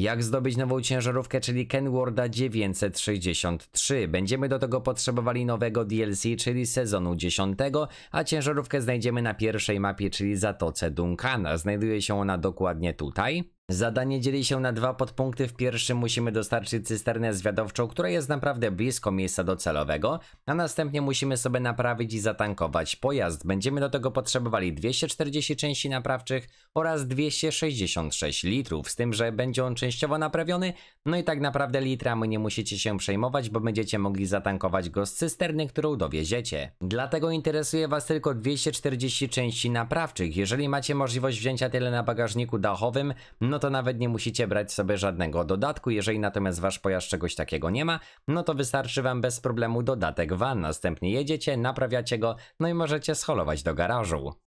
Jak zdobyć nową ciężarówkę, czyli Kenwarda 963. Będziemy do tego potrzebowali nowego DLC, czyli sezonu 10, a ciężarówkę znajdziemy na pierwszej mapie, czyli Zatoce Duncana. Znajduje się ona dokładnie tutaj. Zadanie dzieli się na dwa podpunkty. W pierwszym musimy dostarczyć cysternę zwiadowczą, która jest naprawdę blisko miejsca docelowego, a następnie musimy sobie naprawić i zatankować pojazd. Będziemy do tego potrzebowali 240 części naprawczych oraz 266 litrów, z tym, że będzie on częściowo naprawiony, no i tak naprawdę litra my nie musicie się przejmować, bo będziecie mogli zatankować go z cysterny, którą dowieziecie. Dlatego interesuje Was tylko 240 części naprawczych. Jeżeli macie możliwość wzięcia tyle na bagażniku dachowym, no no to nawet nie musicie brać sobie żadnego dodatku. Jeżeli natomiast wasz pojazd czegoś takiego nie ma, no to wystarczy wam bez problemu dodatek van. Następnie jedziecie, naprawiacie go, no i możecie scholować do garażu.